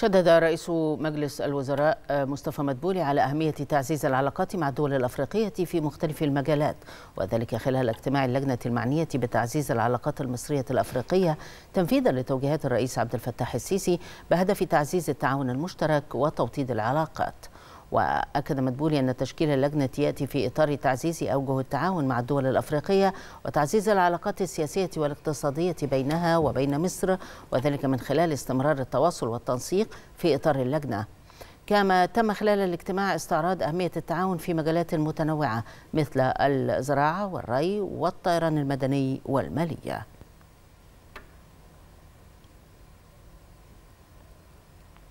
شدد رئيس مجلس الوزراء آه، مصطفى مدبولي على أهمية تعزيز العلاقات مع الدول الأفريقية في مختلف المجالات وذلك خلال اجتماع اللجنة المعنية بتعزيز العلاقات المصرية الأفريقية تنفيذا لتوجيهات الرئيس عبد الفتاح السيسي بهدف تعزيز التعاون المشترك وتوطيد العلاقات وأكد مدبولي أن تشكيل اللجنة يأتي في إطار تعزيز أوجه التعاون مع الدول الأفريقية وتعزيز العلاقات السياسية والاقتصادية بينها وبين مصر وذلك من خلال استمرار التواصل والتنسيق في إطار اللجنة كما تم خلال الاجتماع استعراض أهمية التعاون في مجالات متنوعة مثل الزراعة والري والطيران المدني والمالية